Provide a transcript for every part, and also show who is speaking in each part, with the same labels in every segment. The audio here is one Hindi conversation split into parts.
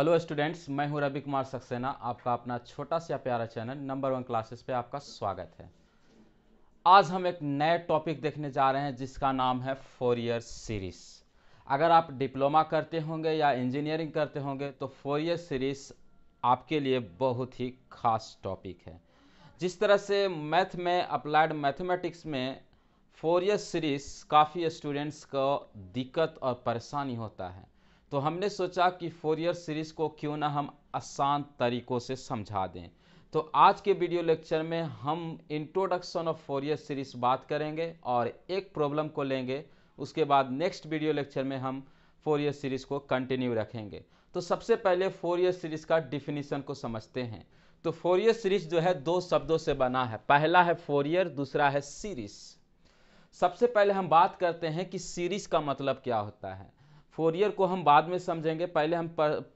Speaker 1: हेलो स्टूडेंट्स मैं हूं रवि कुमार सक्सेना आपका अपना छोटा सा प्यारा चैनल नंबर वन क्लासेस पे आपका स्वागत है आज हम एक नए टॉपिक देखने जा रहे हैं जिसका नाम है फोर ईयर सीरीज अगर आप डिप्लोमा करते होंगे या इंजीनियरिंग करते होंगे तो फोर ईयर सीरीज आपके लिए बहुत ही खास टॉपिक है जिस तरह से मैथ में अप्लाइड मैथमेटिक्स में फोर ईयर सीरीज काफ़ी स्टूडेंट्स को दिक्कत और परेशानी होता है तो हमने सोचा कि फोरियर सीरीज़ को क्यों ना हम आसान तरीक़ों से समझा दें तो आज के वीडियो लेक्चर में हम इंट्रोडक्शन ऑफ फोरियर सीरीज़ बात करेंगे और एक प्रॉब्लम को लेंगे उसके बाद नेक्स्ट वीडियो लेक्चर में हम फोरियर सीरीज़ को कंटिन्यू रखेंगे तो सबसे पहले फोरियर सीरीज़ का डिफिनीसन को समझते हैं तो फोरियर सीरीज जो है दो शब्दों से बना है पहला है फोरियर दूसरा है सीरीज सबसे पहले हम बात करते हैं कि सीरीज का मतलब क्या होता है फोरियर को हम बाद में समझेंगे पहले हम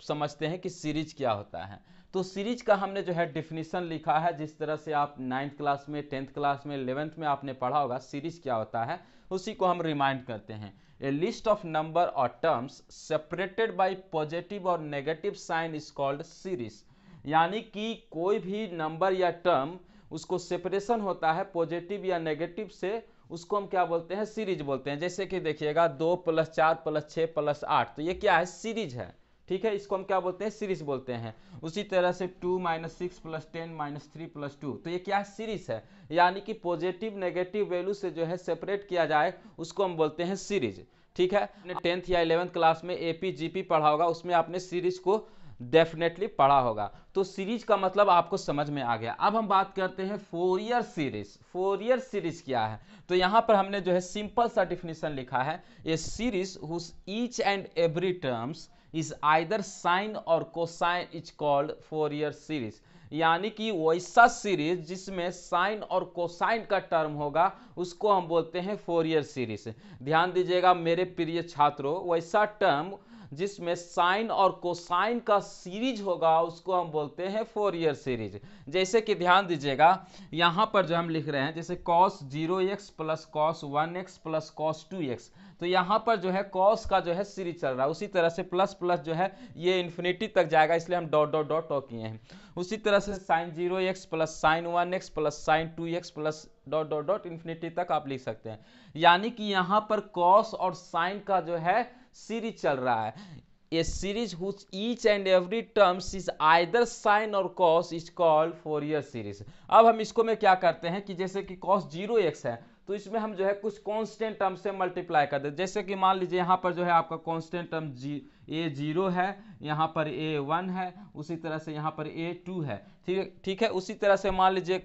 Speaker 1: समझते हैं कि सीरीज क्या होता है तो सीरीज का हमने जो है डिफिनीसन लिखा है जिस तरह से आप नाइन्थ क्लास में टेंथ क्लास में इलेवेंथ में आपने पढ़ा होगा सीरीज क्या होता है उसी को हम रिमाइंड करते हैं ए लिस्ट ऑफ नंबर और टर्म्स सेपरेटेड बाई पॉजिटिव और negative sign is called series यानी कि कोई भी नंबर या टर्म उसको सेपरेशन होता है पॉजिटिव या नेगेटिव से उसको हम क्या बोलते हैं सीरीज बोलते हैं जैसे कि देखिएगा दो प्लस चार प्लस छः प्लस आठ तो ये क्या है सीरीज है ठीक है इसको हम क्या बोलते हैं सीरीज बोलते हैं उसी तरह से two minus six plus ten minus three plus two तो ये क्या है सीरीज है यानी कि पॉजिटिव नेगेटिव वैल्यू से जो है सेपरेट किया जाए उसको हम बोलते हैं सीरीज ठीक है टेंथ या इलेवेंथ क्लास में ए पी जी पी पढ़ा होगा उसमें आपने सीरीज को डेफिनेटली पढ़ा होगा तो सीरीज का मतलब आपको समझ में आ गया अब हम बात करते हैं Fourier series Fourier series क्या है तो यहाँ पर हमने जो है सिंपल सा डिफिनेशन लिखा है a series whose each and every terms is either sine और cosine is called Fourier series यानी कि वैसा सीरीज जिसमें साइन और कोसाइन का टर्म होगा उसको हम बोलते हैं फोर ईयर सीरीज ध्यान दीजिएगा मेरे प्रिय छात्रों वैसा टर्म जिसमें साइन और कोसाइन का सीरीज होगा उसको हम बोलते हैं फोर ईयर सीरीज जैसे कि ध्यान दीजिएगा यहाँ पर जो हम लिख रहे हैं जैसे cos zero x plus cos one x plus cos two x तो यहाँ पर जो है कॉस का जो है सीरीज चल रहा है उसी तरह से प्लस प्लस जो है ये इन्फिनिटी तक जाएगा इसलिए हम डॉट डॉट डॉट टॉक किए हैं उसी तरह से sine zero x plus sine one x plus sine two x plus dot dot dot infinity तक आप लिख सकते हैं यानी कि यहाँ पर कॉस और साइन का जो है सीरीज चल रहा है a series whose each and every terms is either sine or cos is called Fourier series अब हम इसको में क्या करते हैं कि जैसे कि कॉस जीरो एक्स है तो इसमें हम जो है कुछ कांस्टेंट टर्म से मल्टीप्लाई कर दे जैसे कि मान लीजिए यहाँ पर जो है आपका कांस्टेंट टर्म जी ए जीरो है यहाँ पर ए वन है उसी तरह से यहाँ पर ए टू है ठीक ठीक है उसी तरह से मान लीजिए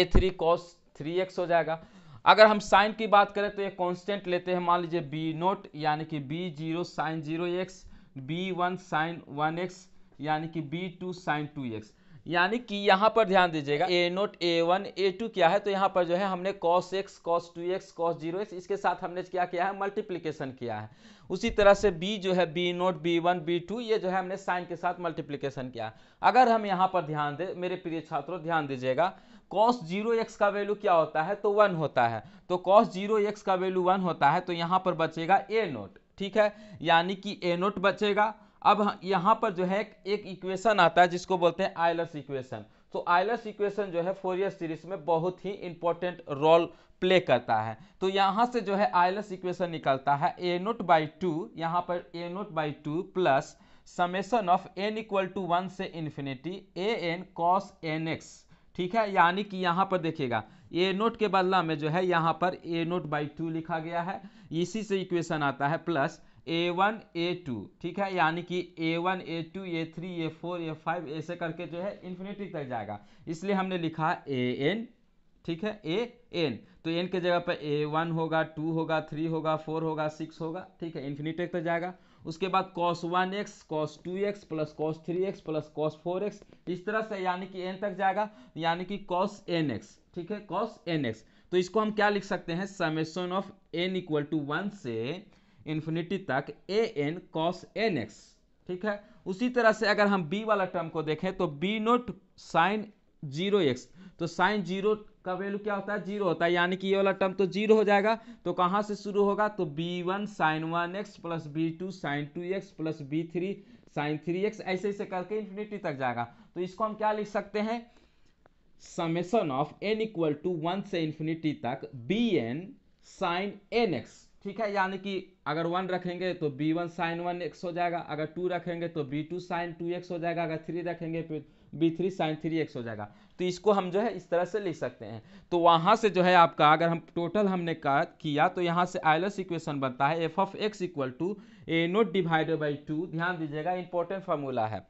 Speaker 1: a three cos three x हो जाएगा अगर हम साइन की बात करें तो ये कांस्टेंट लेते हैं मान लीजिए बी नोट यानी कि b zero sine zero x b one sine one x यानी कि b two sine two x यानी कि यहाँ पर ध्यान दीजिएगा a naught a one a two क्या है तो यहाँ पर जो है हमने cos x cos two x cos zero x इसके साथ हमने क्या किया है मल्टीप्लीकेशन किया है उसी तरह से बी जो है b naught b one b two ये जो है हमने साइन के साथ मल्टीप्लीकेशन किया है अगर हम यहाँ पर ध्यान दें मेरे प्रिय छात्रों ध्यान दीजिएगा कॉस जीरो एक्स का वैल्यू क्या होता है तो वन होता है तो कॉस जीरो एक्स का वैल्यू वन होता है तो यहाँ पर बचेगा ए नोट ठीक है यानी कि ए नोट बचेगा अब यहाँ पर जो है एक इक्वेशन आता है जिसको बोलते हैं आयलस इक्वेशन तो आयलस इक्वेशन जो है ईयर सीरीज में बहुत ही इंपॉर्टेंट रोल प्ले करता है तो यहाँ से जो है आयलस इक्वेशन निकलता है ए नोट बाई टू यहाँ पर a naught by two plus summation of n equal to one से infinity a n cos n x ठीक है यानी कि यहाँ पर देखिएगा ए नोट के बदला में जो है यहाँ पर ए नोट बाई टू लिखा गया है इसी से इक्वेशन आता है plus a one a two ठीक है यानी कि a one a two a three a four a five ऐसे करके जो है इन्फिनिटी तक जाएगा इसलिए हमने लिखा ए एन ठीक है ए एन तो एन के जगह पर ए वन होगा टू होगा थ्री होगा फोर होगा सिक्स होगा ठीक है इन्फिनिटी तक जाएगा उसके बाद cos one x cos two x plus cos three x plus cos four x इस तरह से यानी कि एन तक जाएगा यानी कि कॉस एन एक्स ठीक है कॉस एन एक्स तो इसको हम क्या लिख सकते हैं summation of n equal to one से इन्फिनिटी तक a n cos n x ठीक है उसी तरह से अगर हम बी वाला टर्म को देखें तो b naught sine zero x तो साइन जीरो का वैल्यू क्या होता है जीरो होता है यानी कि ये वाला टर्म तो जीरो हो जाएगा तो कहाँ से शुरू होगा तो b one sine one x plus b two sine two x plus b three sine three x ऐसे ऐसे करके इन्फिनिटी तक जाएगा तो इसको हम क्या लिख सकते हैं summation of n equal to one से इन्फिनिटी तक b n sine n x ठीक है यानी कि अगर वन रखेंगे तो b one sine one x हो जाएगा अगर टू रखेंगे तो b two sine two x हो जाएगा अगर थ्री रखेंगे फिर b three sine three x हो जाएगा तो इसको हम जो है इस तरह से लिख सकते हैं तो वहाँ से जो है आपका अगर हम टोटल हमने का किया तो यहाँ से आइलस इक्वेशन बनता है f of x equal to a naught divided by two ध्यान दीजिएगा इंपॉर्टेंट फार्मूला है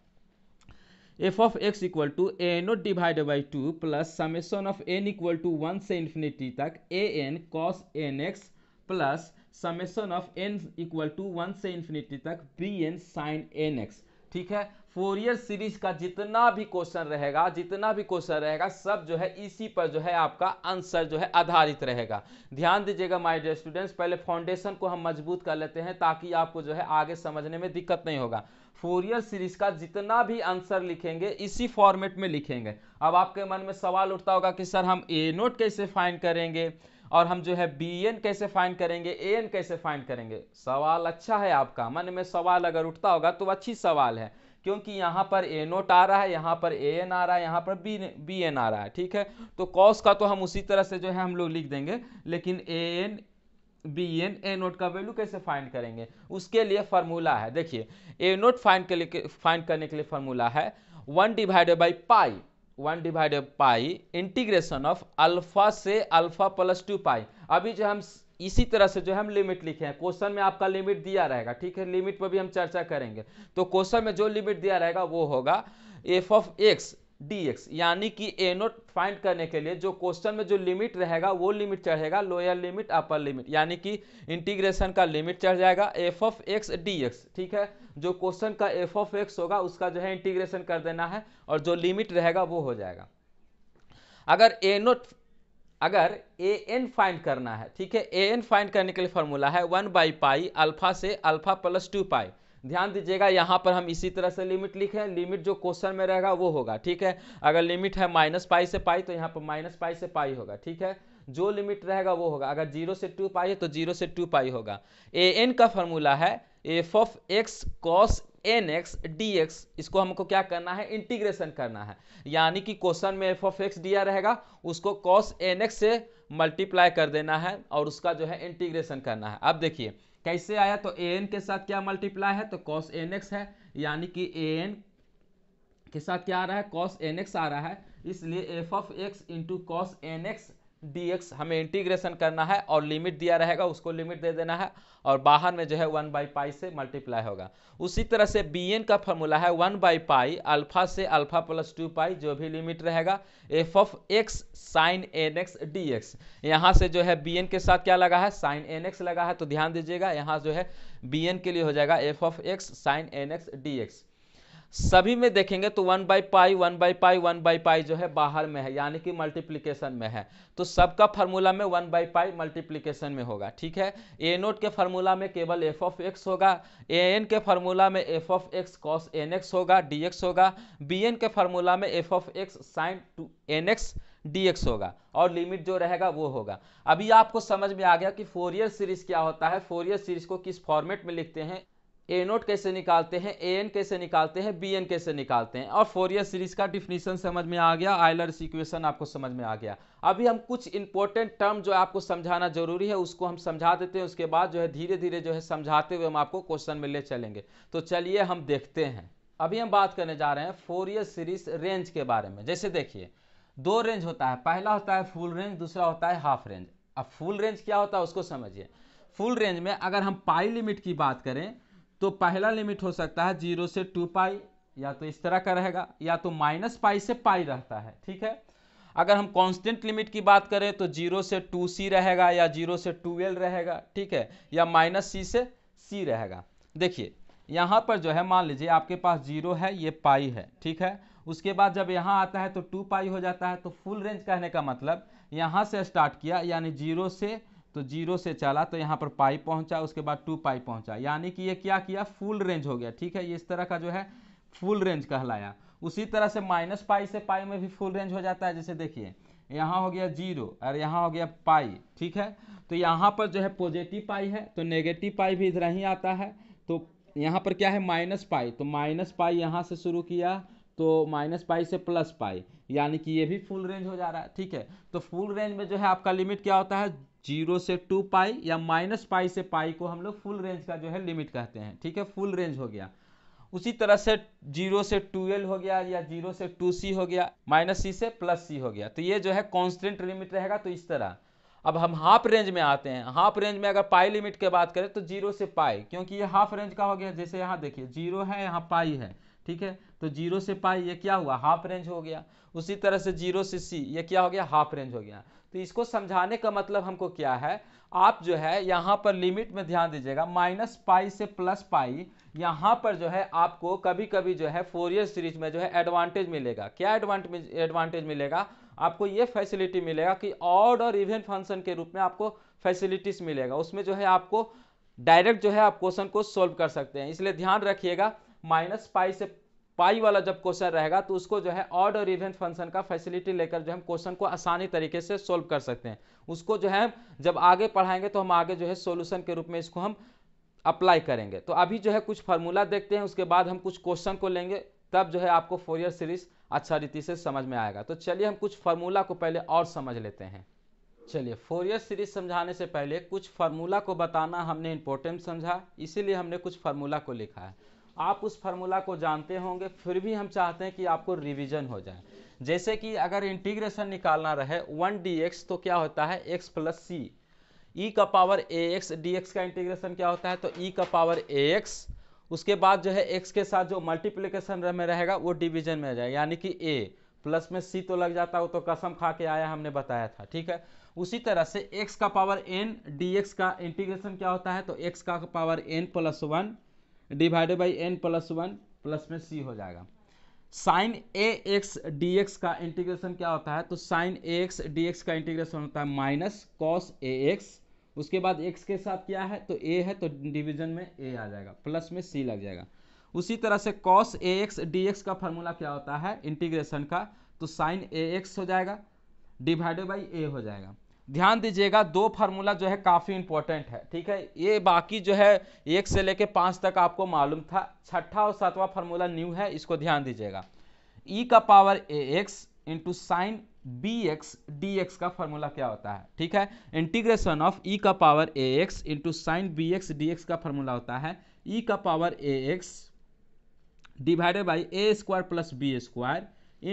Speaker 1: f of x equal to a naught divided by two plus summation of n equal to one से इन्फिनिटी तक a n cos n x plus summation of n equal to one से इन्फिनिटी तक b n sine n x ठीक है फोर ईयर सीरीज का जितना भी क्वेश्चन रहेगा जितना भी क्वेश्चन रहेगा सब जो है इसी पर जो है आपका आंसर जो है आधारित रहेगा ध्यान दीजिएगा माय डियर स्टूडेंट्स पहले फाउंडेशन को हम मजबूत कर लेते हैं ताकि आपको जो है आगे समझने में दिक्कत नहीं होगा फोर ईयर सीरीज का जितना भी आंसर लिखेंगे इसी फॉर्मेट में लिखेंगे अब आपके मन में सवाल उठता होगा कि सर हम ए नोट कैसे फाइन करेंगे और हम जो है बी एन कैसे फाइंड करेंगे ए एन कैसे फाइंड करेंगे सवाल अच्छा है आपका मन में सवाल अगर उठता होगा तो अच्छी सवाल है क्योंकि यहाँ पर ए नोट आ रहा है यहाँ पर ए एन आ रहा है यहाँ पर बी बी एन आ रहा है ठीक है तो कॉस का तो हम उसी तरह से जो है हम लोग लिख देंगे लेकिन a n b n a note का वैल्यू कैसे फाइंड करेंगे उसके लिए फार्मूला है देखिए ए नोट फाइंड के लिए फाइंड करने के लिए फार्मूला है one divided by pi one divided pi integration of alpha से अल्फा प्लस टू पाई अभी जो हम इसी तरह से जो हम लिमिट लिखे हैं क्वेश्चन में आपका लिमिट दिया रहेगा ठीक है लिमिट पर भी हम चर्चा करेंगे तो क्वेश्चन में जो लिमिट दिया रहेगा वो होगा एफ ऑफ एक्स dx यानी कि ए नोट फाइंड करने के लिए जो क्वेश्चन में जो लिमिट रहेगा वो लिमिट चढ़ेगा लोअर लिमिट अपर लिमिट यानी कि इंटीग्रेशन का लिमिट चढ़ जाएगा f of x d x ठीक है जो क्वेश्चन का एफ ऑफ एक्स होगा उसका जो है इंटीग्रेशन कर देना है और जो लिमिट रहेगा वो हो जाएगा अगर ए नोट अगर ए एन फाइंड करना है ठीक है ए एन फाइंड करने के लिए फॉर्मूला है वन बाई पाई अल्फा से अल्फा प्लस टू पाई ध्यान दीजिएगा यहाँ पर हम इसी तरह से लिमिट लिखें लिमिट जो क्वेश्चन में रहेगा वो होगा ठीक है अगर लिमिट है माइनस पाई से पाई तो यहाँ पर माइनस पाई से पाई होगा ठीक है जो लिमिट रहेगा वो होगा अगर जीरो से टू पाई है तो जीरो से टू पाई होगा ए एन का फॉर्मूला है f of x cos n x d x इसको हमको क्या करना है इंटीग्रेशन करना है यानी कि क्वेश्चन में एफ ऑफ एक्स दिया रहेगा उसको कॉस एन एक्स से मल्टीप्लाई कर देना है और उसका जो है इंटीग्रेशन करना है अब देखिए कैसे आया तो ए एन के साथ क्या मल्टीप्लाई है तो कॉस एन एक्स है यानी कि ए एन के साथ क्या आ रहा है कॉस एन एक्स आ रहा है इसलिए f of x into cos n x dx हमें इंटीग्रेशन करना है और लिमिट दिया रहेगा उसको लिमिट दे देना है और बाहर में जो है वन बाई पाई से मल्टीप्लाई होगा उसी तरह से बी एन का फॉर्मूला है वन बाई पाई अल्फा से अल्फा प्लस टू पाई जो भी लिमिट रहेगा f of x sine n x d x यहाँ से जो है बी एन के साथ क्या लगा है साइन एन एक्स लगा है तो ध्यान दीजिएगा यहाँ जो है बी एन के लिए हो जाएगा f of x sine n x d x सभी में देखेंगे तो one by pi one by pi one by pi जो है बाहर में है यानी कि मल्टीप्लीकेशन में है तो सबका फार्मूला में वन बाई पाई मल्टीप्लीकेशन में होगा ठीक है ए नोट के फार्मूला में केवल एफ ऑफ एक्स होगा ए एन के फार्मूला में f of x cos n x होगा डी एक्स होगा बी एन के फार्मूला में f of x sine two n x d x होगा और लिमिट जो रहेगा वो होगा अभी आपको समझ में आ गया कि फोरियर सीरीज क्या होता है फोरियर सीरीज को किस फॉर्मेट में लिखते हैं ए नोट कैसे निकालते हैं ए एन कैसे निकालते हैं बी एन कैसे निकालते हैं और फोरियर सीरीज का डिफिनीशन समझ में आ गया आयलर इक्वेशन आपको समझ में आ गया अभी हम कुछ इंपॉर्टेंट टर्म जो आपको समझाना जरूरी है उसको हम समझा देते हैं उसके बाद जो है धीरे धीरे जो है समझाते हुए हम आपको क्वेश्चन में ले चलेंगे तो चलिए हम देखते हैं अभी हम बात करने जा रहे हैं फोरियर सीरीज रेंज के बारे में जैसे देखिए दो रेंज होता है पहला होता है फुल रेंज दूसरा होता है हाफ रेंज अब फुल रेंज क्या होता है उसको समझिए फुल रेंज में अगर हम पाई लिमिट की बात करें तो पहला लिमिट हो सकता है जीरो से टू पाई या तो इस तरह का रहेगा या तो माइनस पाई से पाई रहता है ठीक है अगर हम कांस्टेंट लिमिट की बात करें तो जीरो से टू सी रहेगा या जीरो से टू एल रहेगा ठीक है या माइनस सी से सी रहेगा देखिए यहाँ पर जो है मान लीजिए आपके पास जीरो है ये पाई है ठीक है उसके बाद जब यहाँ आता है तो टू पाई हो जाता है तो फुल रेंज कहने का मतलब यहाँ से स्टार्ट किया यानी जीरो से तो जीरो से चला तो यहाँ पर पाई पहुँचा उसके बाद टू पाई पहुँचा यानी कि ये क्या किया फुल रेंज हो गया ठीक है ये इस तरह का जो है फुल रेंज कहलाया उसी तरह से माइनस पाई से पाई में भी फुल रेंज हो जाता है जैसे देखिए यहाँ हो गया जीरो और यहाँ हो गया पाई ठीक है तो यहाँ पर जो है पॉजिटिव पाई है तो नेगेटिव पाई भी इधर ही आता है तो यहाँ पर क्या है माइनस पाई तो माइनस पाई यहाँ से शुरू किया तो माइनस पाई से प्लस पाई यानी कि ये भी फुल रेंज हो जा रहा है ठीक है तो फुल रेंज में जो है आपका लिमिट क्या होता है जीरो से टू पाई या माइनस पाई से पाई को हम लोग फुल रेंज का जो है लिमिट कहते हैं ठीक है फुल रेंज हो गया उसी तरह से जीरो से टू एल हो गया या जीरो से टू सी हो गया माइनस सी से प्लस सी हो गया तो ये जो है कॉन्स्टेंट लिमिट रहेगा तो इस तरह अब हम हाफ रेंज में आते हैं हाफ रेंज में अगर पाई लिमिट की बात करें तो जीरो से पाई क्योंकि ये हाफ रेंज का हो गया जैसे यहाँ देखिए जीरो है यहाँ पाई है ठीक है तो जीरो से पाई ये क्या हुआ हाफ रेंज हो गया उसी तरह से जीरो से सी ये क्या हो गया हाफ रेंज हो गया तो इसको समझाने का मतलब हमको क्या है आप जो है यहाँ पर लिमिट में ध्यान दीजिएगा माइनस पाई से प्लस पाई यहाँ पर जो है आपको कभी कभी जो है फोर ईयर सीरीज में जो है एडवांटेज मिलेगा क्या एडवांटेज एडवांटेज मिलेगा आपको ये फैसिलिटी मिलेगा कि ऑड और इवेंट फंक्शन के रूप में आपको फैसिलिटीज मिलेगा उसमें जो है आपको डायरेक्ट जो है आप क्वेश्चन को सॉल्व कर सकते हैं इसलिए ध्यान रखिएगा माइनस पाई से पाई वाला जब क्वेश्चन रहेगा तो उसको जो है ऑड और इवेंट फंक्शन का फैसिलिटी लेकर जो हम क्वेश्चन को आसानी तरीके से सोल्व कर सकते हैं उसको जो है जब आगे पढ़ाएंगे तो हम आगे जो है सोल्यूशन के रूप में इसको हम अप्लाई करेंगे तो अभी जो है कुछ फार्मूला देखते हैं उसके बाद हम कुछ क्वेश्चन को लेंगे तब जो है आपको फोर ईयर सीरीज अच्छा रीति से समझ में आएगा तो चलिए हम कुछ फार्मूला को पहले और समझ लेते हैं चलिए फोर ईयर सीरीज समझाने से पहले कुछ फार्मूला को बताना हमने इंपॉर्टेंट समझा इसीलिए हमने कुछ फार्मूला को लिखा है आप उस फार्मूला को जानते होंगे फिर भी हम चाहते हैं कि आपको रिवीजन हो जाए जैसे कि अगर इंटीग्रेशन निकालना रहे वन डी एक्स तो क्या होता है एक्स प्लस सी ई का power a x d x का इंटीग्रेशन क्या होता है तो ई e का पावर ए एक्स उसके बाद जो है एक्स के साथ जो मल्टीप्लीकेशन में रहेगा वो डिविजन में आ जाएगा यानी कि ए प्लस में सी तो लग जाता है वो तो कसम खा के आया हमने बताया था ठीक है उसी तरह से एक्स का पावर एन डी एक्स का इंटीग्रेशन क्या होता है तो एक्स का power n plus one divided by n plus one plus में सी हो जाएगा sine a x d x का इंटीग्रेशन क्या होता है तो sine a x d x का इंटीग्रेशन होता है माइनस कॉस ए एक्स उसके बाद एक्स के साथ क्या है तो ए है तो डिवीजन में ए आ जाएगा प्लस में सी लग जाएगा उसी तरह से cos a x d x का फॉर्मूला क्या होता है इंटीग्रेशन का तो साइन ए एक्स हो जाएगा डिवाइडेड बाई ए हो जाएगा ध्यान दीजिएगा दो फार्मूला जो है काफ़ी इंपॉर्टेंट है ठीक है ये बाकी जो है एक से लेके पाँच तक आपको मालूम था छठा और सातवां फार्मूला न्यू है इसको ध्यान दीजिएगा ई e का power a x into sine b x d x का फार्मूला क्या होता है ठीक है इंटीग्रेशन ऑफ ई का power a x into sine b x d x का फार्मूला होता है ई e का power a x divided by a square plus b square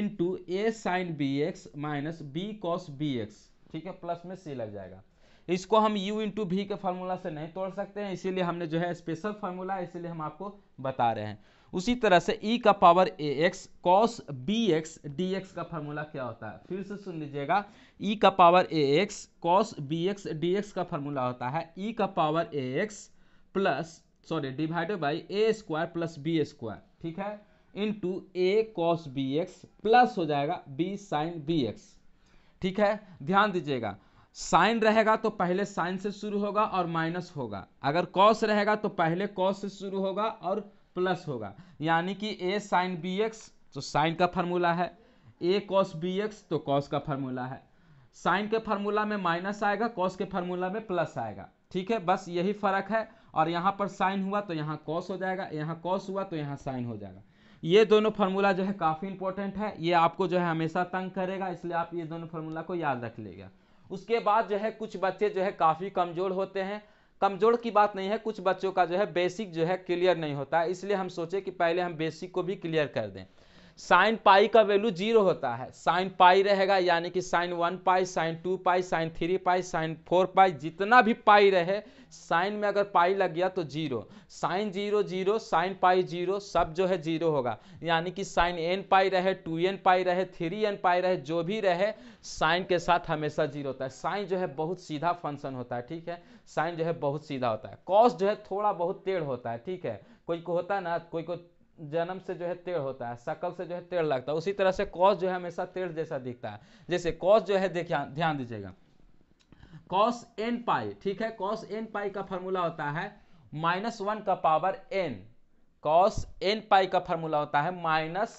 Speaker 1: into a sine b x minus b cos b x ठीक है प्लस में सी लग जाएगा इसको हम u इंटू भी के फार्मूला से नहीं तोड़ सकते हैं इसीलिए हमने जो है स्पेशल फार्मूला है इसीलिए हम आपको बता रहे हैं उसी तरह से e का power a x cos b x d x का फार्मूला क्या होता है फिर से सुन लीजिएगा e का power a x cos b x d x का फार्मूला होता है e का power a x plus sorry divided by a square plus b square ठीक है into a cos b x plus हो जाएगा बी साइन बी एक्स ठीक है ध्यान दीजिएगा साइन रहेगा तो पहले साइन से शुरू होगा और माइनस होगा अगर कॉस रहेगा तो पहले कॉस से शुरू होगा और प्लस होगा यानी कि ए साइन बी एक्स तो साइन का फार्मूला है ए कॉस बी एक्स तो कॉस का फार्मूला है साइन के फार्मूला में माइनस आएगा कॉस के फार्मूला में प्लस आएगा ठीक है बस यही फर्क है और यहाँ पर साइन हुआ तो यहाँ कॉस हो जाएगा यहाँ कॉस हुआ तो यहाँ साइन हो जाएगा ये दोनों फार्मूला जो है काफ़ी इंपॉर्टेंट है ये आपको जो है हमेशा तंग करेगा इसलिए आप ये दोनों फार्मूला को याद रख लेगा उसके बाद जो है कुछ बच्चे जो है काफ़ी कमज़ोर होते हैं कमज़ोर की बात नहीं है कुछ बच्चों का जो है बेसिक जो है क्लियर नहीं होता है इसलिए हम सोचे कि पहले हम बेसिक को भी क्लियर कर दें साइन पाई का वैल्यू जीरो होता है साइन पाई रहेगा यानी कि sine one pi sine two pi sine three pi sine four pi जितना भी पाई रहे साइन में अगर पाई लग गया तो zero sine zero zero sine pi zero सब जो है जीरो होगा यानी कि साइन एन पाई रहे टू एन पाई रहे थ्री एन पाई रहे जो भी रहे साइन के साथ हमेशा जीरो होता है साइन जो है बहुत सीधा फंक्शन होता है ठीक है साइन जो है बहुत सीधा होता है कॉस्ट जो है थोड़ा बहुत टेढ़ होता है ठीक है कोई को होता है ना कोई को जन्म से जो है तेड़ होता है सकल से जो है तेड़ लगता है उसी तरह से कौश जो है हमेशा तेड़ जैसा दिखता है जैसे कौश जो है देखिए ध्यान दीजिएगा कौश एन पाई ठीक है कौश एन पाई का फॉर्मूला होता है माइनस वन का power n cos n pi का फॉर्मूला होता है माइनस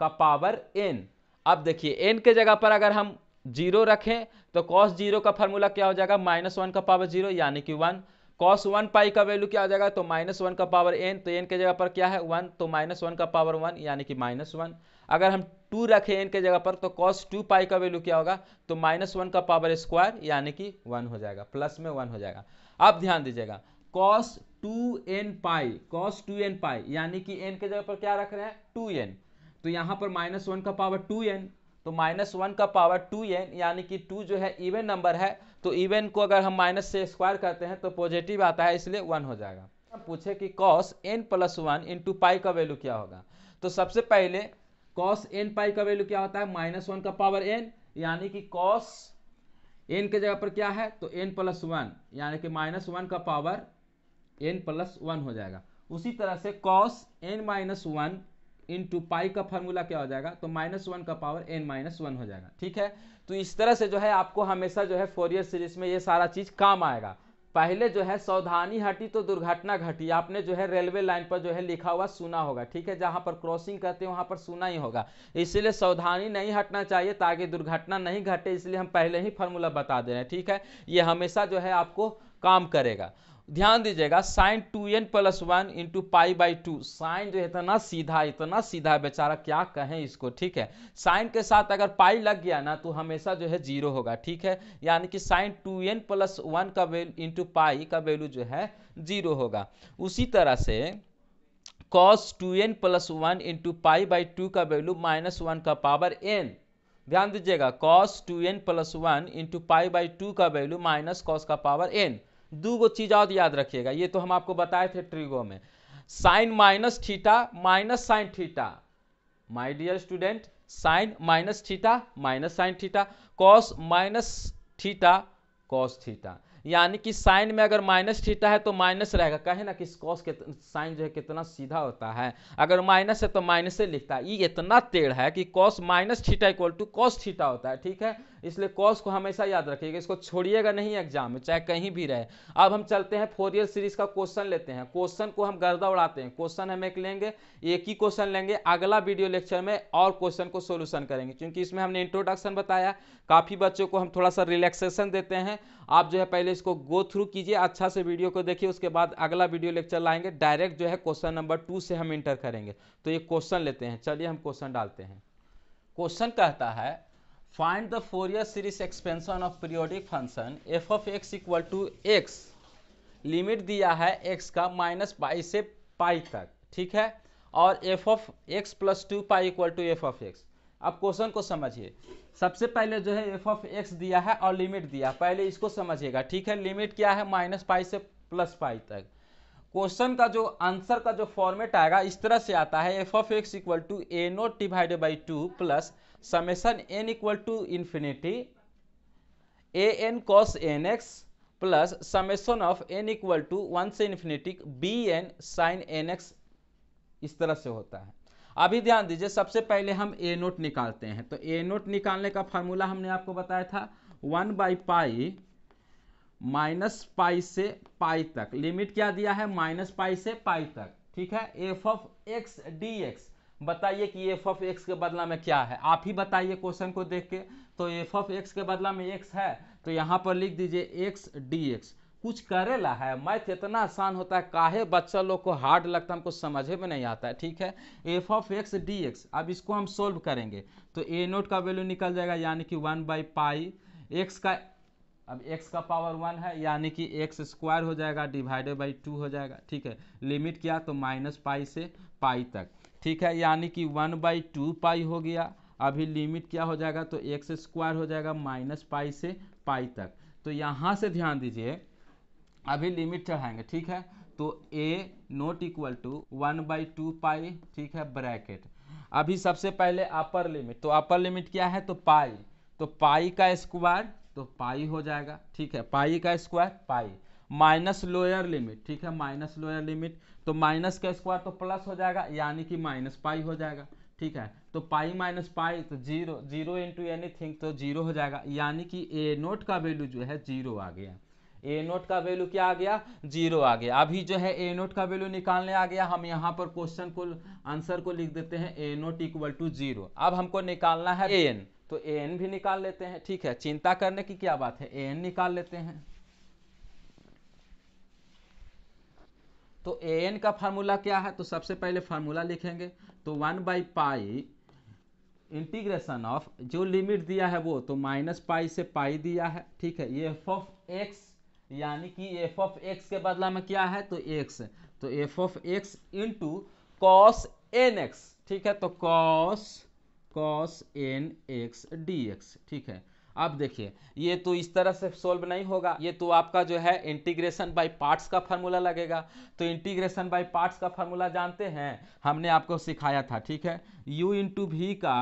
Speaker 1: का पावर एन अब देखिए एन के जगह पर अगर हम जीरो रखें तो कॉस जीरो का फॉर्मूला क्या हो जाएगा माइनस वन का पावर जीरो यानी कि वन कॉस वन पाई का वैल्यू क्या आ जाएगा तो माइनस वन का पावर एन तो एन के जगह पर क्या है वन तो माइनस वन का पावर वन यानी कि माइनस वन अगर हम टू रखें एन के जगह पर तो कॉस टू पाई का वैल्यू क्या होगा तो माइनस वन का पावर स्क्वायर यानी कि वन हो जाएगा प्लस में वन हो जाएगा अब ध्यान दीजिएगा cos two n pi cos two n pi यानी कि एन के जगह पर क्या रख रहे हैं टू एन तो यहाँ पर माइनस वन का पावर टू एन तो माइनस वन का पावर टू एन यानी कि टू जो है इवन नंबर है तो इवन को अगर हम माइनस से स्क्वायर करते हैं तो पॉजिटिव आता है इसलिए वन हो जाएगा हम पूछे कि cos n plus one into pi का वैल्यू क्या होगा तो सबसे पहले कॉस एन पाई का वैल्यू क्या होता है माइनस वन का पावर एन यानी कि कॉस एन के जगह पर क्या है तो एन प्लस वन यानी कि माइनस वन का पावर एन प्लस वन हो जाएगा उसी तरह से cos n minus one into two का फॉर्मूला क्या हो जाएगा तो माइनस वन का पावर एन माइनस वन हो जाएगा ठीक है तो इस तरह से जो है आपको हमेशा जो है फोरियर सीरीज में ये सारा चीज़ काम आएगा पहले जो है सावधानी हटी तो दुर्घटना घटी आपने जो है रेलवे लाइन पर जो है लिखा हुआ सुना होगा ठीक है जहां पर क्रॉसिंग करते हैं वहां पर सुना ही होगा इसलिए सावधानी नहीं हटना चाहिए ताकि दुर्घटना नहीं घटे इसलिए हम पहले ही फॉर्मूला बता दे रहे हैं ठीक है ये हमेशा जो है आपको काम करेगा ध्यान दीजिएगा sine two n plus one into pi by two sine जो इतना सीधा इतना सीधा बेचारा क्या कहें इसको ठीक है साइन के साथ अगर पाई लग गया ना तो हमेशा जो है जीरो होगा ठीक है यानी कि sine two n plus one का वैल्यू इंटू पाई का वैल्यू जो है जीरो होगा उसी तरह से cos two n plus one into pi by two का वैल्यू माइनस वन का पावर एन ध्यान दीजिएगा cos two n plus one into pi by two का वैल्यू माइनस कॉस का पावर एन दो गो चीज़ और याद रखिएगा ये तो हम आपको बताए थे ट्रिगो में sine minus theta minus sine theta my dear student sine minus theta minus sine theta cos minus theta cos theta यानी कि साइन में अगर माइनस थीटा है तो माइनस रहेगा कहे ना कि कॉस के साइन जो है कितना सीधा होता है अगर माइनस है तो माइनस से लिखता है ये इतना टेढ़ है कि cos minus theta equal to cos theta होता है ठीक है इसलिए कॉस को हमेशा याद रखिएगा इसको छोड़िएगा नहीं एग्जाम में चाहे कहीं भी रहे अब हम चलते हैं फोर ईयर सीरीज का क्वेश्चन लेते हैं क्वेश्चन को हम गर्दा उड़ाते हैं क्वेश्चन हम एक लेंगे एक ही क्वेश्चन लेंगे अगला वीडियो लेक्चर में और क्वेश्चन को सोल्यूशन करेंगे क्योंकि इसमें हमने इंट्रोडक्शन बताया काफ़ी बच्चों को हम थोड़ा सा रिलैक्सेशन देते हैं आप जो है पहले इसको गो थ्रू कीजिए अच्छा से वीडियो को देखिए उसके बाद अगला वीडियो लेक्चर लाएंगे डायरेक्ट जो है क्वेश्चन नंबर टू से हम इंटर करेंगे तो ये क्वेश्चन लेते हैं चलिए हम क्वेश्चन डालते हैं क्वेश्चन कहता है find the Fourier series expansion of periodic function f of x equal to x limit दिया है एक्स का माइनस पाई से पाई तक ठीक है और f of x plus two pi equal to f of x अब क्वेश्चन को समझिए सबसे पहले जो है एफ ऑफ एक्स दिया है और लिमिट दिया पहले इसको समझिएगा ठीक है लिमिट क्या है माइनस पाई से प्लस पाई तक क्वेश्चन का जो आंसर का जो फॉर्मेट आएगा इस तरह से आता है f of x equal to a naught divided by two plus summation n equal to infinity a n cos n x plus summation of n equal to one से infinity b n sine n x इस तरह से होता है अभी ध्यान दीजिए सबसे पहले हम ए नोट निकालते हैं तो ए नोट निकालने का फार्मूला हमने आपको बताया था one by pi minus pi से पाई तक लिमिट क्या दिया है माइनस पाई से पाई तक ठीक है f of x d x बताइए कि एफ ऑफ एक्स के बदला में क्या है आप ही बताइए क्वेश्चन को देख के तो एफ ऑफ एक्स के बदला में एक्स है तो यहाँ पर लिख दीजिए एक्स डी एक्स कुछ करेला है मैथ तो इतना आसान होता है काहे बच्चा लोग को हार्ड लगता है हमको समझे में नहीं आता है ठीक है f of x d x अब इसको हम सोल्व करेंगे तो ए नोट का वैल्यू निकल जाएगा यानी कि वन बाई पाई एक्स का अब x का पावर वन है यानी कि x स्क्वायर हो जाएगा डिवाइडेड बाई टू हो जाएगा ठीक है लिमिट क्या तो माइनस पाई से पाई तक ठीक है यानी कि वन बाई टू पाई हो गया अभी लिमिट क्या हो जाएगा तो एक्स स्क्वायर हो जाएगा माइनस पाई से पाई तक तो यहाँ से ध्यान दीजिए अभी लिमिट चढ़ाएंगे ठीक है तो a naught equal to one by two pi ठीक है ब्रैकेट अभी सबसे पहले अपर लिमिट तो अपर लिमिट क्या है तो पाई तो पाई का स्क्वायर तो पाई हो जाएगा ठीक है पाई का square pi minus lower limit ठीक है माइनस लोअर लिमिट तो माइनस का स्क्वायर तो प्लस हो जाएगा यानी कि माइनस पाई हो जाएगा ठीक है तो पाई माइनस पाई तो zero zero into anything तो जीरो हो जाएगा यानी कि ए नोट का वैल्यू जो है जीरो आ गया ए नोट का वैल्यू क्या आ गया जीरो आ गया अभी जो है ए नोट का वैल्यू निकालने आ गया हम यहाँ पर क्वेश्चन को आंसर को लिख देते हैं a naught equal to zero अब हमको निकालना है ए एन तो ए एन भी निकाल लेते हैं ठीक है चिंता करने की क्या बात है ए एन निकाल लेते हैं तो ए एन का फार्मूला क्या है तो सबसे पहले फार्मूला लिखेंगे तो one by pi integration of जो लिमिट दिया है वो तो माइनस पाई से पाई दिया है ठीक है एफ ऑफ एक्स यानी कि एफ ऑफ एक्स के बदला में क्या है तो एक्स तो f of x into cos n x ठीक है तो cos cos n x d x ठीक है अब देखिए ये तो इस तरह से सोल्व नहीं होगा ये तो आपका जो है इंटीग्रेशन बाय पार्ट्स का फार्मूला लगेगा तो इंटीग्रेशन बाय पार्ट्स का फार्मूला जानते हैं हमने आपको सिखाया था ठीक है u इंटू भी का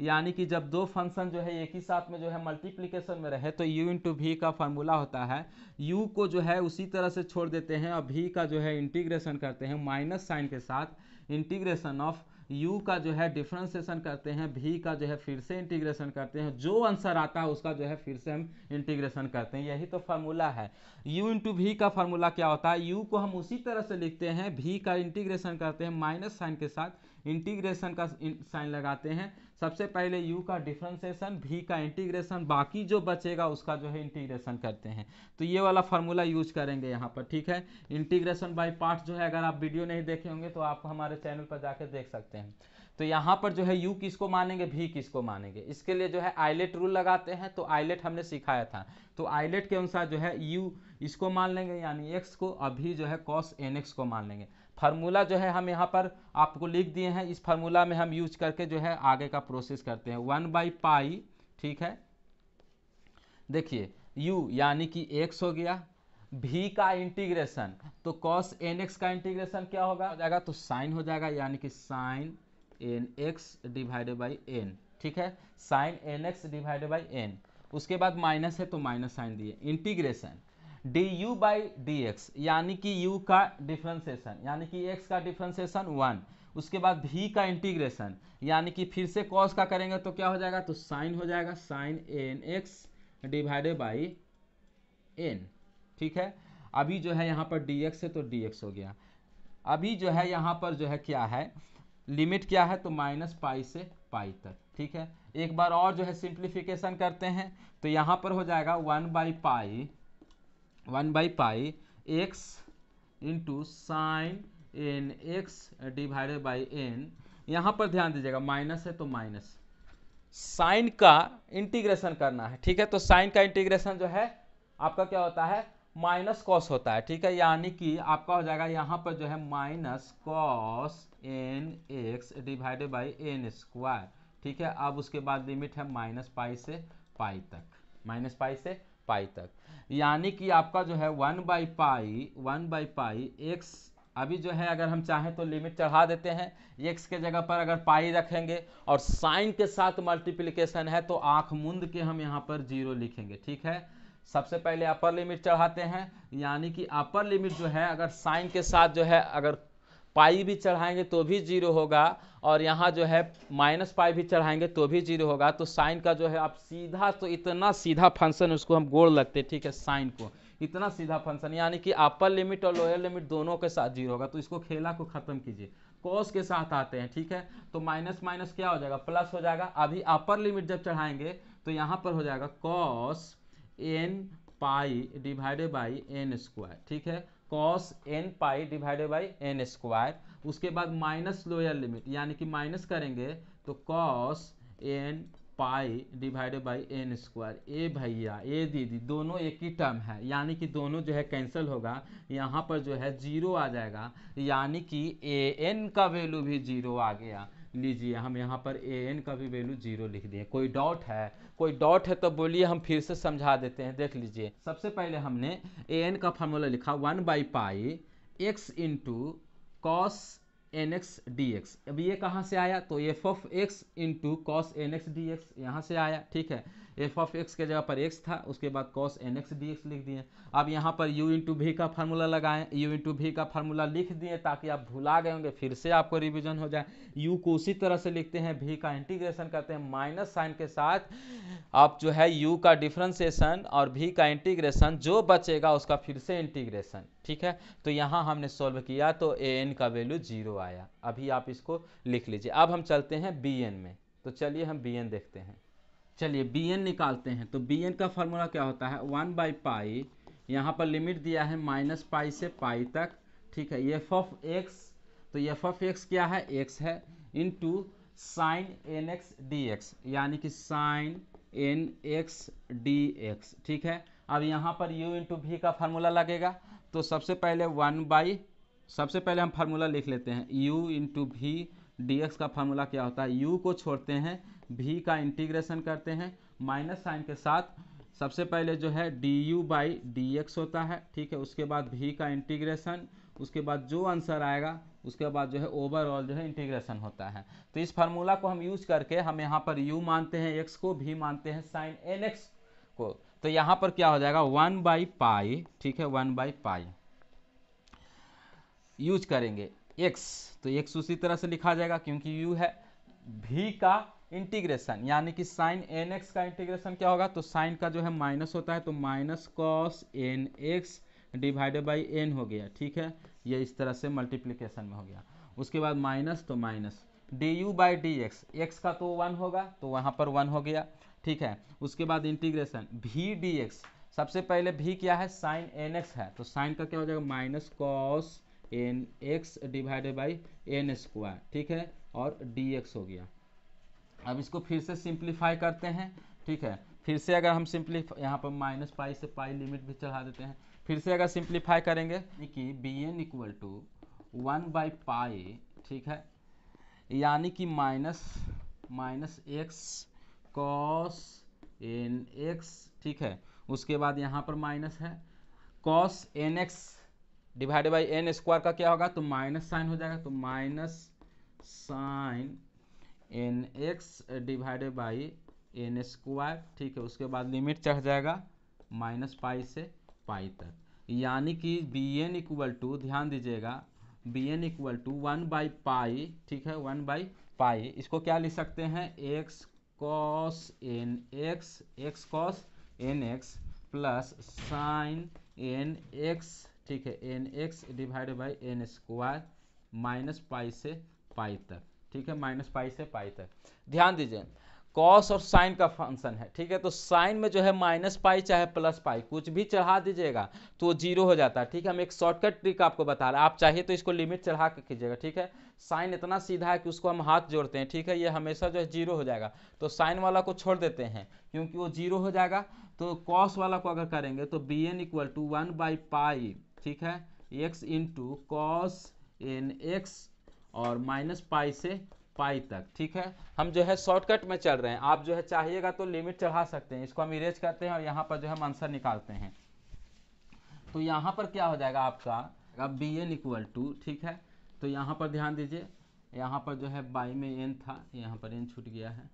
Speaker 1: यानी कि जब दो फंक्शन जो है एक ही साथ में जो है मल्टीप्लीकेशन में रहे तो u इंटू भी का फार्मूला होता है u को जो है उसी तरह से छोड़ देते हैं और भी का जो है इंटीग्रेशन करते हैं माइनस साइन के साथ इंटीग्रेशन ऑफ u का जो है डिफ्रेंसिएशन करते हैं v का जो है फिर से इंटीग्रेशन करते हैं जो आंसर आता है उसका जो है फिर से हम इंटीग्रेशन करते हैं यही तो फार्मूला है u इंटू वी का फार्मूला क्या होता है u को हम उसी तरह से लिखते हैं v का इंटीग्रेशन करते हैं माइनस साइन के साथ इंटीग्रेशन का साइन लगाते हैं सबसे पहले u का डिफ्रेंसेशन v का इंटीग्रेशन बाकी जो बचेगा उसका जो है इंटीग्रेशन करते हैं तो ये वाला फार्मूला यूज करेंगे यहाँ पर ठीक है इंटीग्रेशन बाई पार्ट जो है अगर आप वीडियो नहीं देखे होंगे तो आप हमारे चैनल पर जाकर देख सकते हैं तो यहाँ पर जो है यू किसको मानेंगे भी किसको मानेंगे इसके लिए जो है आईलेट रूल लगाते हैं तो आईलेट हमने सिखाया था तो आईलेट के अनुसार जो है यू इसको मान लेंगे यानी एक्स को अभी जो है कॉस एन एक्स को मान लेंगे फार्मूला जो है हम यहाँ पर आपको लिख दिए हैं इस फार्मूला में हम यूज करके जो है आगे का प्रोसेस करते हैं वन बाई पाई ठीक है देखिए u यानी कि x हो गया v का इंटीग्रेशन तो cos nx का इंटीग्रेशन क्या होगा हो जाएगा तो साइन हो जाएगा यानी कि sine n x divided by n ठीक है sine n x divided by n उसके बाद माइनस है तो माइनस साइन दिए integration d u by d x यानी कि u का डिफ्रेंसेशन यानी कि x का डिफ्रेंसेशन वन उसके बाद v का इंटीग्रेशन यानी कि फिर से cos का करेंगे तो क्या हो जाएगा तो साइन हो जाएगा sine n x divided by n ठीक है अभी जो है यहाँ पर dx है तो dx हो गया अभी जो है यहाँ पर जो है क्या है लिमिट क्या है तो माइनस पाई से पाई तक ठीक है एक बार और जो है सिंप्लीफिकेशन करते हैं तो यहाँ पर हो जाएगा one by pi one by pi x into sine n x divided by n यहाँ पर ध्यान दीजिएगा माइनस है तो माइनस साइन का इंटीग्रेशन करना है ठीक है तो साइन का इंटीग्रेशन जो है आपका क्या होता है माइनस कॉस होता है ठीक है यानी कि आपका हो जाएगा यहाँ पर जो है minus cos n x divided by n square ठीक है अब उसके बाद लिमिट है माइनस पाई से पाई तक माइनस पाई से पाई तक यानी कि आपका जो है one by pi one by pi x अभी जो है अगर हम चाहें तो लिमिट चढ़ा देते हैं एक्स के जगह पर अगर पाई रखेंगे और साइन के साथ मल्टीप्लिकेशन है तो आँख मुंद के हम यहाँ पर जीरो लिखेंगे ठीक है सबसे पहले अपर लिमिट चढ़ाते हैं यानी कि अपर लिमिट जो है अगर साइन के साथ जो है अगर पाई भी चढ़ाएंगे तो भी जीरो होगा और यहाँ जो है माइनस पाई भी चढ़ाएंगे तो भी जीरो होगा तो साइन का जो है आप सीधा तो इतना सीधा फंक्शन उसको हम गोड़ लगते हैं ठीक है साइन को इतना सीधा फंक्शन यानी कि अपर लिमिट और लोअर लिमिट दोनों के साथ जीरो होगा तो इसको खेला को ख़त्म कीजिए कॉस के साथ आते हैं ठीक है तो माइनस माइनस क्या हो जाएगा प्लस हो जाएगा अभी अपर लिमिट जब चढ़ाएंगे तो यहाँ पर हो जाएगा cos n pi divided by n square ठीक है cos n pi divided by n square उसके बाद माइनस लोअर लिमिट यानी कि माइनस करेंगे तो cos n pi divided by n square ए भैया ए दीदी दोनों एक ही टर्म है यानी कि दोनों जो है कैंसिल होगा यहाँ पर जो है जीरो आ जाएगा यानी कि ए एन का वैल्यू भी जीरो आ गया लीजिए हम यहाँ पर ए एन का भी वैल्यू जीरो लिख दिए कोई डॉट है कोई डॉट है तो बोलिए हम फिर से समझा देते हैं देख लीजिए सबसे पहले हमने ए एन का फार्मूला लिखा one by pi x into cos n x d x अब ये कहाँ से आया तो f of x into cos n x d x यहाँ से आया ठीक है एफ ऑफ एक्स के जगह पर एक्स था उसके बाद cos n x d x लिख दिए अब यहाँ पर यू इंटू भी का फार्मूला लगाएं यू इंटू भी का फार्मूला लिख दिए ताकि आप भुला गए होंगे फिर से आपको रिविजन हो जाए यू को उसी तरह से लिखते हैं भी का इंटीग्रेशन करते हैं माइनस साइन के साथ आप जो है यू का डिफ्रेंसिएशन और भी का इंटीग्रेशन जो बचेगा उसका फिर से इंटीग्रेशन ठीक है तो यहाँ हमने सॉल्व किया तो ए एन का वैल्यू जीरो आया पाया अभी आप इसको लिख लीजिए अब हम चलते हैं बी एन में तो चलिए हम बी एन देखते हैं चलिए बी एन निकालते हैं तो बी एन का फॉर्मूला क्या होता है वन बाई पाई यहाँ पर लिमिट दिया है माइनस पाई से पाई तक ठीक है एफ ऑफ एक्स तो एफ ऑफ एक्स क्या है एक्स है into sine n x d x यानी कि sine n x d x ठीक है अब यहाँ पर यू इंटू भी का फार्मूला लगेगा तो सबसे पहले वन बाई सबसे पहले हम फार्मूला लिख लेते हैं u इंटू भी डी का फार्मूला क्या होता है u को छोड़ते हैं v का इंटीग्रेशन करते हैं माइनस साइन के साथ सबसे पहले जो है d u by d x होता है ठीक है उसके बाद भी का इंटीग्रेशन उसके बाद जो आंसर आएगा उसके बाद जो है ओवरऑल जो है इंटीग्रेशन होता है तो इस फार्मूला को हम यूज करके हम यहाँ पर u मानते हैं x को भी मानते हैं साइन एन को तो यहाँ पर क्या हो जाएगा वन बाई पाई ठीक है वन बाई पाई यूज करेंगे एक्स तो एक्स उसी तरह से लिखा जाएगा क्योंकि यू है भी का इंटीग्रेशन यानी कि साइन एन एक्स का इंटीग्रेशन क्या होगा तो साइन का जो है माइनस होता है तो minus cos n x divided by n हो गया ठीक है ये इस तरह से मल्टीप्लीकेशन में हो गया उसके बाद माइनस तो minus d u by d x x का तो वन होगा तो वहाँ पर वन हो गया ठीक है उसके बाद इंटीग्रेशन भी डी एक्स सबसे पहले भी क्या है साइन एन एक्स है तो साइन का क्या हो जाएगा minus cos n x divided by n square ठीक है और डी एक्स हो गया अब इसको फिर से सिंप्लीफाई करते हैं ठीक है फिर से अगर हम सिंप्लीफाई यहाँ पर माइनस पाई से पाई लिमिट भी चढ़ा देते हैं फिर से अगर सिंप्लीफाई करेंगे कि b n equal to one by pi ठीक है यानी कि minus minus x cos n x ठीक है उसके बाद यहाँ पर माइनस है cos n x divided by n square का क्या होगा तो माइनस साइन हो जाएगा तो minus sine n x divided by n square ठीक है उसके बाद लिमिट चढ़ जाएगा माइनस पाई से पाई तक यानी कि बी एन इक्वल टू ध्यान दीजिएगा b n equal to one by pi ठीक है वन बाई पाई इसको क्या लिख सकते हैं x cos n x x cos n x plus sine n x ठीक है n x divided by n square minus pi से पाई तक ठीक है माइनस पाई से पाई तक ध्यान दीजिए कॉस और साइन का फंक्शन है ठीक है तो साइन में जो है माइनस पाई चाहे प्लस पाई कुछ भी चढ़ा दीजिएगा तो वो जीरो हो जाता है ठीक है हम एक शॉर्टकट ट्रिक आपको बता रहे हैं आप चाहिए तो इसको लिमिट चढ़ा के कीजिएगा ठीक है साइन इतना सीधा है कि उसको हम हाथ जोड़ते हैं ठीक है ये हमेशा जो है जीरो हो जाएगा तो साइन वाला को छोड़ देते हैं क्योंकि वो जीरो हो जाएगा तो कॉस वाला को अगर करेंगे तो b n equal to one by pi ठीक है x into cos n x और माइनस पाई से पाई तक ठीक है हम जो है शॉर्टकट में चल रहे हैं आप जो है चाहिएगा तो लिमिट चढ़ा सकते हैं इसको हम इरेज करते हैं और यहाँ पर जो हम आंसर निकालते हैं तो यहाँ पर क्या हो जाएगा आपका अब बी एन इक्वल टू ठीक है तो यहाँ पर ध्यान दीजिए यहाँ पर जो है बाई में एन था यहाँ पर एन छूट गया है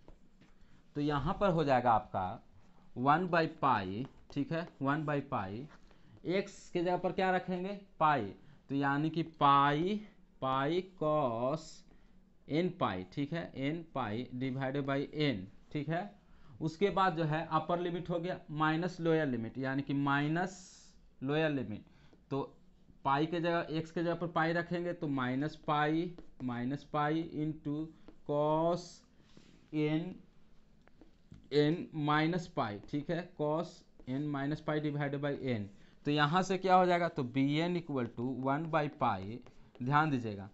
Speaker 1: तो यहाँ पर हो जाएगा आपका वन बाई पाई ठीक है वन बाई पाई एक्स के जगह पर क्या रखेंगे पाई तो यानी कि पाई पाई कॉस एन पाई ठीक है n pi divided by n ठीक है उसके बाद जो है अपर लिमिट हो गया माइनस लोअर लिमिट यानी कि माइनस लोअर लिमिट तो पाई के जगह एक्स के जगह पर पाई रखेंगे तो minus pi minus pi into cos n n minus pi ठीक है cos n minus pi divided by n तो यहाँ से क्या हो जाएगा तो b n equal to one by pi ध्यान दीजिएगा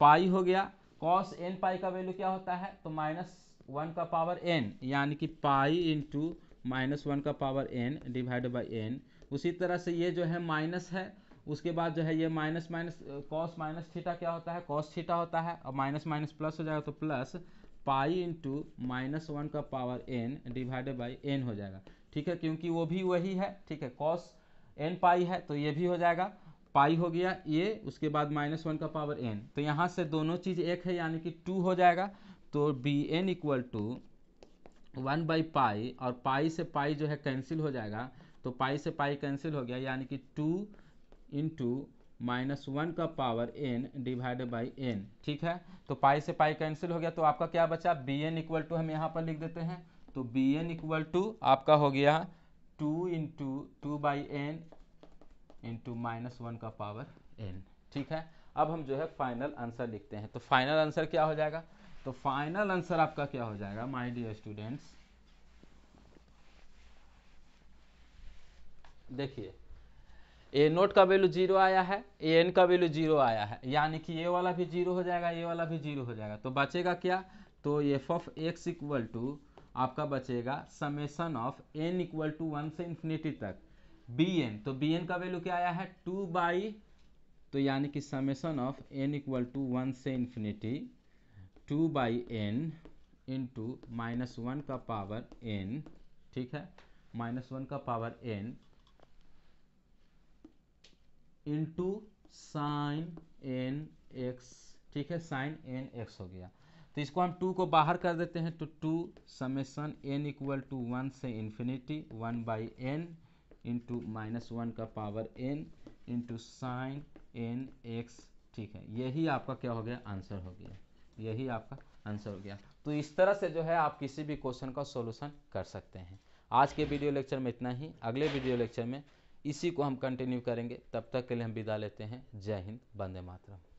Speaker 1: पाई हो गया कॉस एन पाई का वैल्यू क्या होता है तो माइनस वन का पावर एन यानी कि पाई इंटू माइनस वन का power n divide by n उसी तरह से ये जो है माइनस है उसके बाद जो है ये minus minus cos minus theta क्या होता है कॉस थीटा होता है और माइनस माइनस प्लस हो जाएगा तो plus pi into minus one का power n divided by n हो जाएगा ठीक है क्योंकि वो भी वही है ठीक है कॉस एन पाई है तो ये भी हो जाएगा पाई हो गया ये उसके बाद माइनस वन का पावर एन तो यहाँ से दोनों चीज़ एक है यानी कि टू हो जाएगा तो b n equal to one by pi और पाई से पाई जो है कैंसिल हो जाएगा तो पाई से पाई कैंसिल हो गया यानी कि टू इंटू माइनस वन का power n divided by n ठीक है तो पाई से पाई कैंसिल हो गया तो आपका क्या बचा बी एन इक्वल टू हम यहाँ पर लिख देते हैं तो बी एन इक्वल टू आपका हो गया two into two by n into minus one का पावर एन ठीक है अब हम जो है फाइनल आंसर लिखते हैं तो फाइनल आंसर क्या हो जाएगा तो फाइनल आंसर आपका क्या हो जाएगा माय डियर स्टूडेंट्स देखिए ए नोट का वैल्यू जीरो आया है ए एन का वैल्यू जीरो आया है यानी कि ये वाला भी जीरो हो जाएगा ये वाला भी जीरो हो जाएगा तो बचेगा क्या तो f of x equal to आपका बचेगा summation of n equal to one से इन्फिनिटी तक बी एन तो बी एन का वैल्यू क्या आया है टू बाई तो यानी कि summation of n equal to one से infinity two by n into minus one का पावर एन ठीक है माइनस वन का power n into sine n x ठीक है साइन एन एक्स हो गया तो इसको हम टू को बाहर कर देते हैं तो two summation n equal to one से infinity one by n into minus one का power n into sine n x ठीक है यही आपका क्या हो गया आंसर हो गया यही आपका आंसर हो गया तो इस तरह से जो है आप किसी भी क्वेश्चन का सोल्यूशन कर सकते हैं आज के वीडियो लेक्चर में इतना ही अगले वीडियो लेक्चर में इसी को हम कंटिन्यू करेंगे तब तक के लिए हम विदा लेते हैं जय हिंद बंदे मातरम